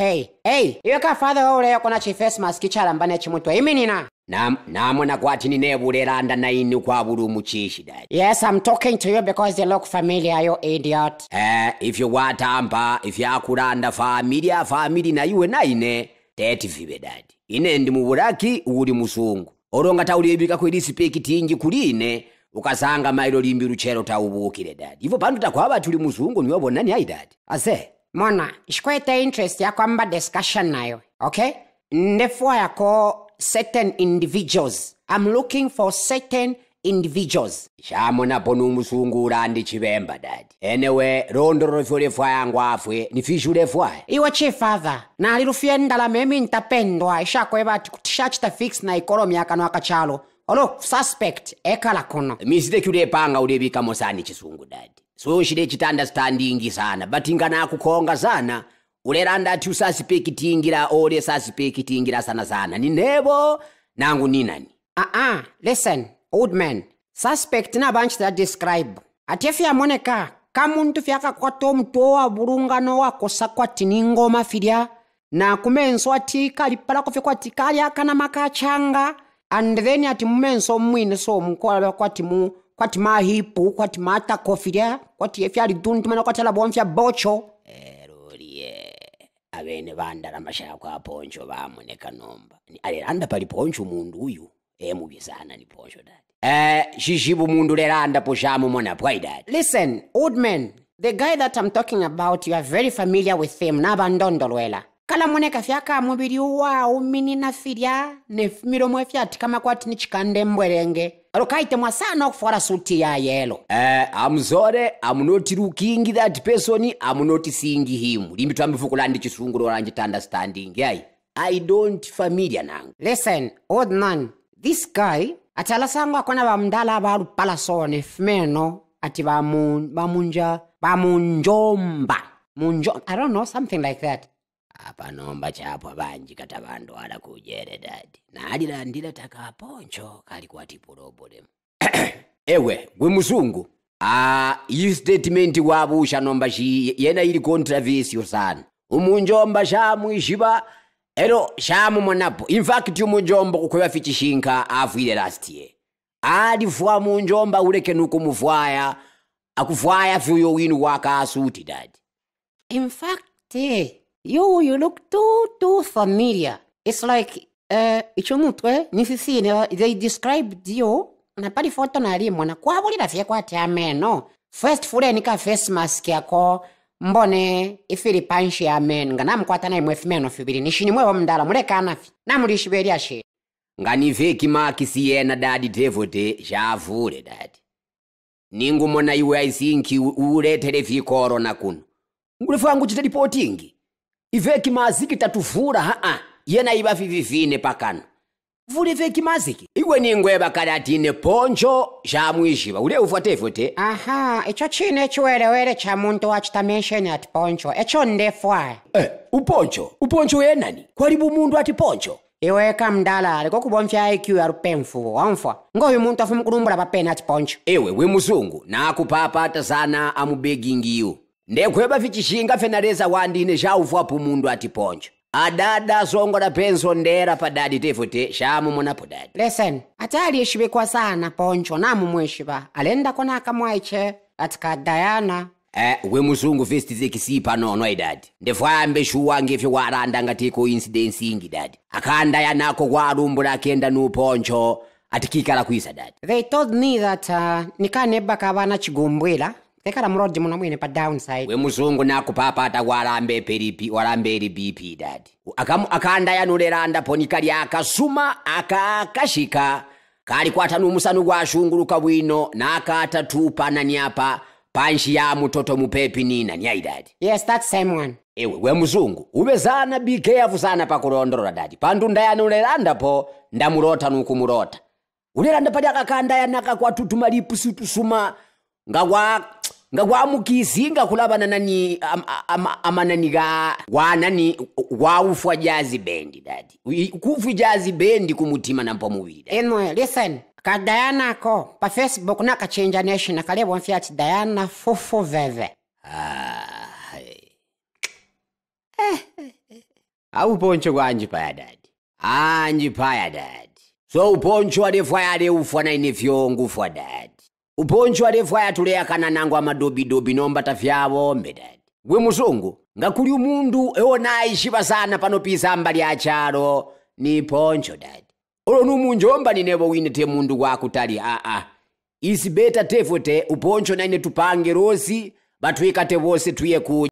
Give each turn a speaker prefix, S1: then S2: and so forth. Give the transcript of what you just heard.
S1: Hey, hey, iwe kafadha woule yokona chifesimas kichalambane chimutwe iminina Nam, namona kwatini nebuleranda naini kwabula umuchishida yes i'm talking to you because you look familiar you idiot eh if you watamba ifyakulanda familia na iwe na ine tete vibe dadi ine ndi mubulaki uli musungu olonga taulibika kuli ine ukasanga mailo limbi luchelo taubukile dadi ivo pandu takwaba tuli musungu niwobonani ayi dadi ase mona xikwete interest ya kwamba discussion nayo okay ndefua yako certain individuals i'm looking for certain individuals shamona poni musungu ndi chipemba dadi enewe londo lofyolefwa yangu afwe nifishulefwaya iwe chifatha nali lufye ndalama imi isha ishakweva kuti shachita fix na ikonomi yakano akachalo olo suspect ekhala kuno panga ulepikamo mosani chisungu dadi so chile chitandastandingi sana batingana akukhonga sana ulera ndati usasipekitingila ole sasipekitingila sana sana ninebo nangu ninani aa uh -uh. Ah, listen old man suspect na banchi ta describe atye fyamoneka kamuntu fyakakwata omutowa bulungano wakosa kwatininga omafilya nakumenso ati kalipalako fyekwati kalyakanama makachanga and then ati mumenso omumwine somukwati mu kwati mahipu kwati matakofilya kwati efyalituntumana kwatala bonfya bocho erulie avene vandalama kwa poncho vamune kanomba alelanda pali poncho mundu uyu emubi ni poncho dadi eh shishibu mundu lelanda poshamumona pwai dadi listen old man the guy that i'm talking about you are very familiar with him navandondolwela kalamoneka fyaka muvili uwa uminina filya ne milomo efyatikamako kwati ni cikanda embwerenge alo kaitema sana okufwala suti yelo eh, amzore amunoti lukingi that person amunoti singi him limbi twambifukulandi chisungulo lanje understanding yayi i don't familiar nangu listen old man this guy ati atalasangu akona vamdala valupala sone fumeno ati vamunja vamunjomba munjo i don't know something like that apanomba chapwa banji kata vandu ala kujere dadi nalilandira takaponcho kali kwati problem ewe gwe mzungu ah iyi statement wabusha nomba shi yena ili controversial sana umunjomba ishiba ero shamu mwanapo in fact umunjomba kukweva fichishinka afwile last year alifwa munjomba uleke nukumufwaya akufwaya fuyo winu wakasuti dadi in fact eh, you you look too too familiar it's like uh, eh, ichomutwe eh, nisisine they described you na pali foto nalimwe nakwabulira vyekwati ameno first fuleni ka face mask yako mbone ifili panshi ameno nga namukwata naimwe fimeno fibili nishini mwewo mndala mulekanafi namulishivelya shina nga niveki makisi na dadi devote javule dadi ningu ningumona iwe i think uletele vikoro kunu ngulefu angu cita ripotingi ive maziki tatuvula haa yena iva vivivine pakano vulive maziki iwe ningweva kale atine ponjo jamwijiva ule vote aha icho chine chiwelewele cha muntu wachitamesheni ati ponjo echo ndefwa eh, uponjo uponjo wenani kwalibu mundu ati ponjo iweka mdala aliko kubomfya iq alupenfu wamfwa ngoyu muntu afumukulumbula papena ati ponjo ewe we muzungu nakupapata zana amubegingiyu ndekhwepa vicishinga fenaleza wandine xauvapo mundu ati poncho adada azongola penso ndera dadi tefote xamo munapodadi lesen atali kwa sana poncho namumwexiva alenda konaka mwaiche dayana Eh, we musungu vesti zekisipa nono idadi e ndefwambe shuwange ifyo waranda ngati coincidence ingi dadi akanda yanako kwalumbula akenda nuponcho atikikala kuisa dadi they told me that uh, nikanebaka vana cigumbwila tekhala mulodzi muno mwine pa downside we mzungu ata walambe peripi walambe libipi dadi akamu akanda yanulelanda ponikali akasuma akakashika kali kwatanu umusanu kwashunguluka bwino nakatatupa nani apa panshi ya mutoto mupepi nina nyayi dadi yes that same one ewe we mzungu ube sana be careful sana pakulondolola dadi pandu pandunda yanulelandapo ndamulota nukumulota ulelanda pali akakanda yanaka kwatutuma lipusitusuma ngakwa ngakwamukisi ngakhulabana nani amanani ka wanani wawufwa jazi bendi dadi kufwa jazi bendi kumutima na mpamuvida enwe listen ka diana ko pa facebook nakachenja neshina kalebwa mfi ati diana fufu veve ah, eh. eh, eh. auponcho kwanji paya dadi anji paya dadi so uponcho wadefwa yale ufwa na fyongu fwa dadi ubonji wa levu aya tuleyakana nango amadobidobi nombata vyavo mbedadi we muzungu ngakuli umundu ewonayi naishiba sana panopisa lya chalo ni poncho dadi oloni ni nebo wine te mundu kwakutali aa isi beta tefwe te uponcho naine tupange losi bathu ikate tuye kuja.